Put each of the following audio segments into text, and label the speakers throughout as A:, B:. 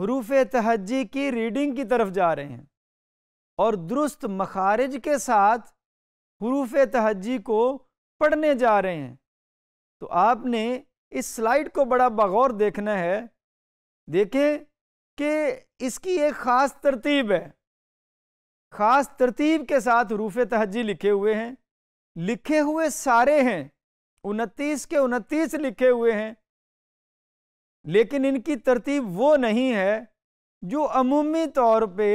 A: हरूफ तहजी की रीडिंग की तरफ जा रहे हैं और दुरुस्त मखारज के साथ हरूफ तहजी को पढ़ने जा रहे हैं तो आपने इस स्लाइड को बड़ा बगौर देखना है देखें कि इसकी एक ख़ास तरतीब है ख़ास तरतीब के साथ हरूफ तहजी लिखे हुए हैं लिखे हुए सारे हैं उनतीस के उनतीस लिखे हुए हैं लेकिन इनकी तरतीब वो नहीं है जो अमूमी तौर पे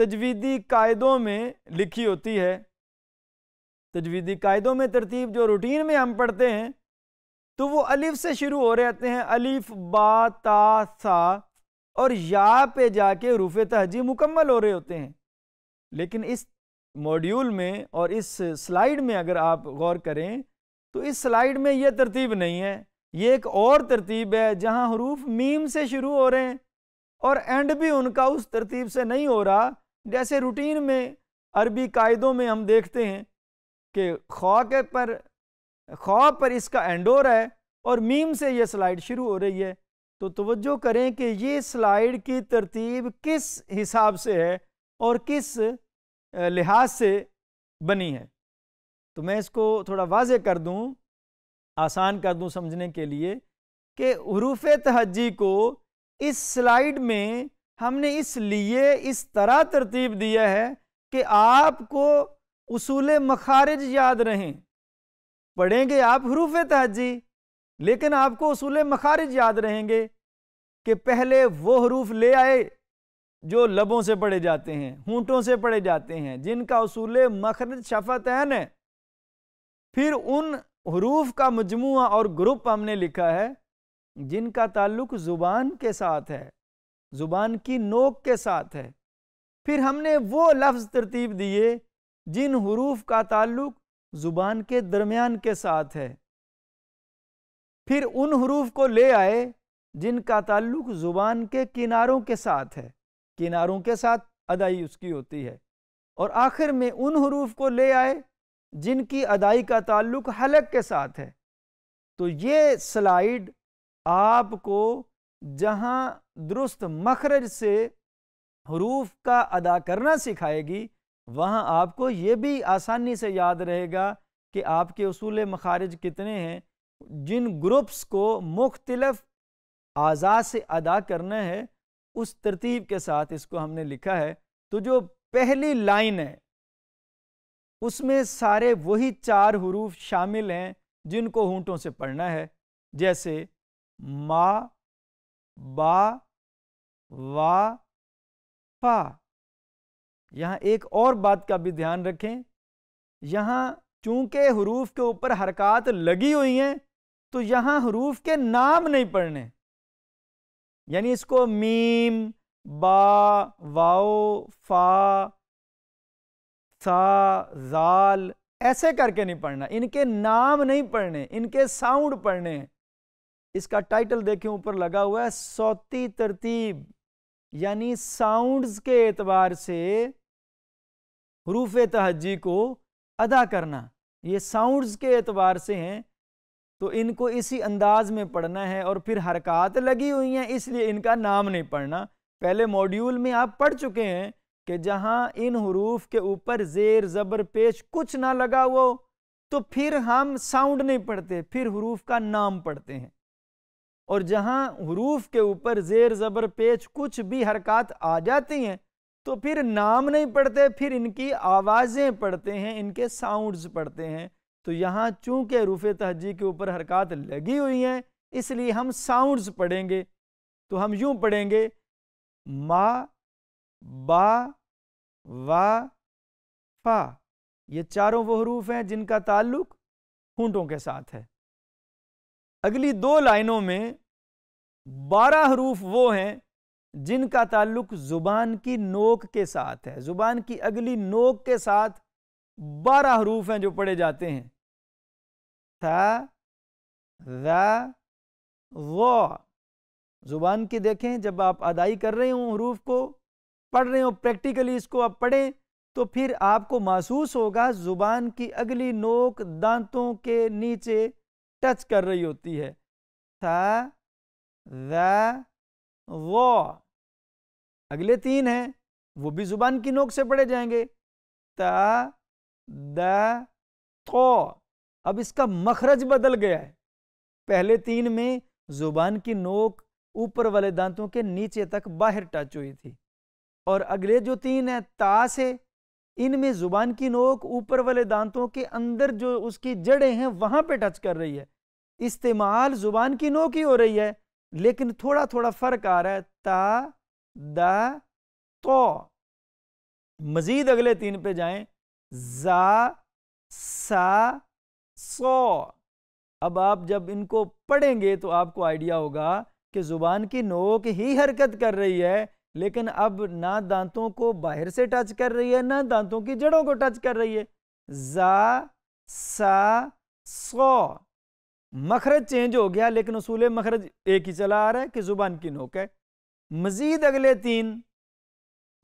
A: तजवीदी कायदों में लिखी होती है तजवीदी कायदों में तरतीब जो रूटीन में हम पढ़ते हैं तो वो अलिफ से शुरू हो रहते हैं अलिफ बा ता सा और या पे जाके रूफ तहजी मुकम्मल हो रहे होते हैं लेकिन इस मॉड्यूल में और इस स्लाइड में अगर आप गौर करें तो इस स्लाइड में यह तरतीब नहीं है ये एक और तरतीब है जहाँ हरूफ मीम से शुरू हो रहे हैं और एंड भी उनका उस तरतीब से नहीं हो रहा जैसे रूटीन में अरबी कायदों में हम देखते हैं कि खौ के पर खौ पर इसका एंड हो रहा है और मीम से ये स्लाइड शुरू हो रही है तो तवज्जो करें कि ये स्लाइड की तरतीब किस हिसाब से है और किस लिहाज से बनी है तो मैं इसको थोड़ा वाज कर दूँ आसान कर दूं समझने के लिए कि हरूफ तहजी को इस स्लाइड में हमने इसलिए इस तरह तरतीब दिया है कि आपको उसूल मखारज याद रहें पढ़ेंगे आप हरूफ तहजी लेकिन आपको उसूल मखारज याद रहेंगे कि पहले वो हरूफ ले आए जो लबों से पढ़े जाते हैं होंठों से पढ़े जाते हैं जिनका उसूल मखरज शफात है फिर उन हरूफ का मजमू और ग्रुप हमने लिखा है जिनका ताल्लुक ज़ुबान के साथ है ज़ुबान की नोक के साथ है फिर हमने वो लफ्ज़ तरतीब दिए जिन हरूफ का ताल्लुक ज़ुबान के दरमियान के साथ है फिर उन हरूफ को ले आए जिनका ताल्लुक ज़ुबान के किनारों के साथ है किनारों के साथ अदाई उसकी होती है और आखिर में उन हरूफ को ले आए जिनकी अदाई का ताल्लुक हलक के साथ है तो ये स्लाइड आपको जहाँ दुरुस्त मखरज से हरूफ का अदा करना सिखाएगी वहाँ आपको ये भी आसानी से याद रहेगा कि आपके असूल मखारज कितने हैं जिन ग्रुप्स को मुख्तलफ आज़ा से अदा करना है उस तरतीब के साथ इसको हमने लिखा है तो जो पहली लाइन है उसमें सारे वही चार हरूफ शामिल हैं जिनको ऊँटों से पढ़ना है जैसे मा बा वा फा यहाँ एक और बात का भी ध्यान रखें यहाँ चूंकि हरूफ के ऊपर हरकत लगी हुई हैं तो यहाँ हरूफ के नाम नहीं पढ़ने यानी इसको मीम बा वाओ फा सा जाल ऐसे करके नहीं पढ़ना इनके नाम नहीं पढ़ने इनके साउंड पढ़ने इसका टाइटल देखें ऊपर लगा हुआ है सौती तरतीब यानी साउंड्स के एतबार से हरूफ तहजी को अदा करना ये साउंड्स के एतबार से हैं तो इनको इसी अंदाज में पढ़ना है और फिर हरकत लगी हुई हैं इसलिए इनका नाम नहीं पढ़ना पहले मॉड्यूल में आप पढ़ चुके हैं कि जहां इन हरूफ के ऊपर जेर ज़बर पेश कुछ ना लगा हो तो फिर हम साउंड नहीं पढ़ते फिर हरूफ का नाम पढ़ते हैं और जहां हरूफ के ऊपर जेर ज़बर पेश कुछ भी हरकत आ जाती हैं तो फिर नाम नहीं पढ़ते फिर इनकी आवाज़ें पढ़ते हैं इनके साउंड्स पढ़ते हैं तो यहाँ चूँकि रूफ़ तहजी के ऊपर हरकत लगी हुई हैं इसलिए हम साउंड्स पढ़ेंगे तो हम यूँ पढ़ेंगे मा बा वा फा ये चारों वो हरूफ हैं जिनका ताल्लुक हूंटों के साथ है अगली दो लाइनों में बारह हरूफ वो हैं जिनका ताल्लुक ज़ुबान की नोक के साथ है ज़ुबान की अगली नोक के साथ बारह हरूफ हैं जो पढ़े जाते हैं था रा ज़ुबान की देखें जब आप अदाई कर रहे हों हरूफ को पढ़ रहे हो प्रैक्टिकली इसको आप पढ़ें तो फिर आपको महसूस होगा ज़ुबान की अगली नोक दांतों के नीचे टच कर रही होती है था वो अगले तीन हैं वो भी ज़ुबान की नोक से पढ़े जाएंगे ता द तो अब इसका मखरज बदल गया है पहले तीन में ज़ुबान की नोक ऊपर वाले दांतों के नीचे तक बाहर टच हुई थी और अगले जो तीन है तास है इनमें ज़ुबान की नोक ऊपर वाले दांतों के अंदर जो उसकी जड़ें हैं वहां पे टच कर रही है इस्तेमाल ज़ुबान की नोक ही हो रही है लेकिन थोड़ा थोड़ा फ़र्क आ रहा है ता द तो मज़ीद अगले तीन पे जाएं जा सा सो अब आप जब इनको पढ़ेंगे तो आपको आइडिया होगा कि ज़ुबान की नोक ही हरकत कर रही है लेकिन अब ना दांतों को बाहर से टच कर रही है ना दांतों की जड़ों को टच कर रही है जा सा सो मखरज चेंज हो गया लेकिन उसूल मखरज एक ही चला आ रहा है कि जुबान की नोक है मजीद अगले तीन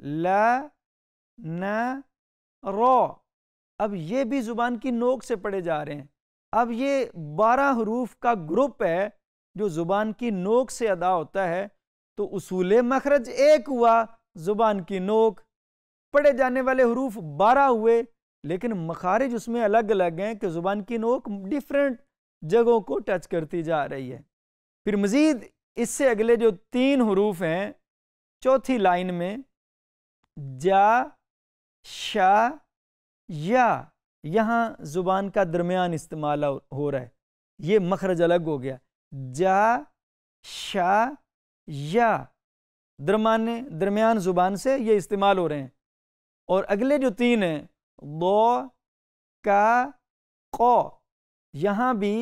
A: ल न रो अब ये भी जुबान की नोक से पढ़े जा रहे हैं अब ये बारह हरूफ का ग्रुप है जो जुबान की नोक से अदा होता है तो उसूल मखरज एक हुआ ज़ुबान की नोक पढ़े जाने वाले हरूफ बारह हुए लेकिन मखारिज उसमें अलग अलग हैं कि ज़ुबान की नोक डिफरेंट जगहों को टच करती जा रही है फिर मज़ीद इससे अगले जो तीन हरूफ हैं चौथी लाइन में जा शा या यहाँ ज़ुबान का दरमियान इस्तेमाल हो रहा है ये मखरज अलग हो गया जा शा या दरमाने दरमियान ज़ुबान से ये इस्तेमाल हो रहे हैं और अगले जो तीन हैं दो का को यहाँ भी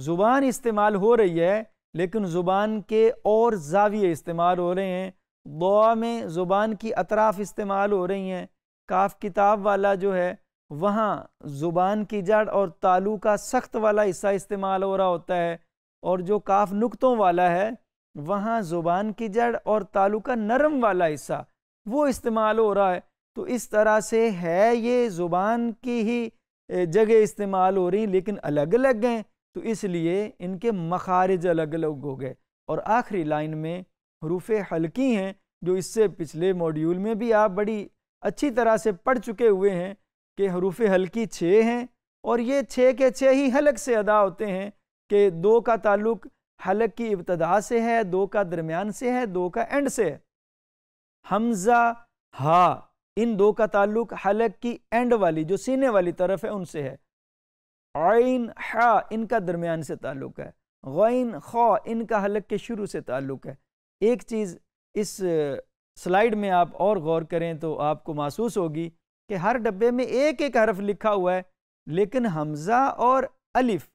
A: ज़ुबान इस्तेमाल हो रही है लेकिन ज़ुबान के और जाविये इस्तेमाल हो रहे हैं दुआ में ज़ुबान की अतराफ़ इस्तेमाल हो रही हैं काफ किताब वाला जो है वहाँ ज़ुबान की जड़ और तालू का सख्त वाला हिस्सा इस्तेमाल हो रहा होता है और जो काफ नुकतों वाला है वहाँ ज़ुबान की जड़ और तालु का नरम वाला हिस्सा वो इस्तेमाल हो रहा है तो इस तरह से है ये ज़ुबान की ही जगह इस्तेमाल हो रही लेकिन अलग अलग हैं तो इसलिए इनके मखारज अलग अलग हो गए और आखिरी लाइन में हरूफ हल्की हैं जो इससे पिछले मॉड्यूल में भी आप बड़ी अच्छी तरह से पढ़ चुके हुए हैं कि हरूफ हल्की छः हैं और ये छः के छः ही हलक से अदा होते हैं कि दो का ताल्लुक़ हलक की इब्तदा से है दो का दरमियान से है दो का एंड से है हमजा हा इन दो का ताल्लुक हलक की एंड वाली जो सीने वाली तरफ है उनसे है आइन हा इनका दरमियान से ताल्लुक है गैन खा इनका हलक के शुरू से ताल्लुक है एक चीज़ इस स्लाइड में आप और गौर करें तो आपको महसूस होगी कि हर डब्बे में एक एक हरफ लिखा हुआ है लेकिन हमजा और अलिफ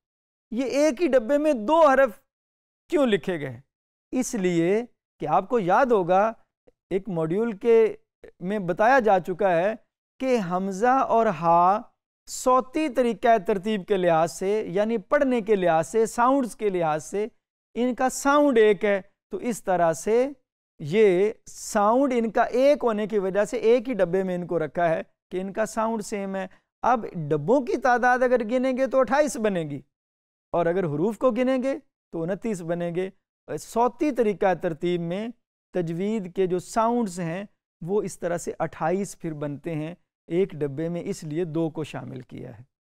A: ये एक ही डब्बे में दो हरफ क्यों लिखे गए इसलिए कि आपको याद होगा एक मॉड्यूल के में बताया जा चुका है कि हमज़ा और हा सौती तरीक़ा तरतीब के लिहाज से यानी पढ़ने के लिहाज से साउंड्स के लिहाज से इनका साउंड एक है तो इस तरह से ये साउंड इनका एक होने की वजह से एक ही डब्बे में इनको रखा है कि इनका साउंड सेम है अब डब्बों की तादाद अगर गिनेंगे तो अट्ठाईस बनेगी और अगर हरूफ को गिनेंगे तो उनतीस बनेंगे सौती तरीका तरतीब में तजवीद के जो साउंड्स हैं वो इस तरह से अट्ठाईस फिर बनते हैं एक डब्बे में इसलिए दो को शामिल किया है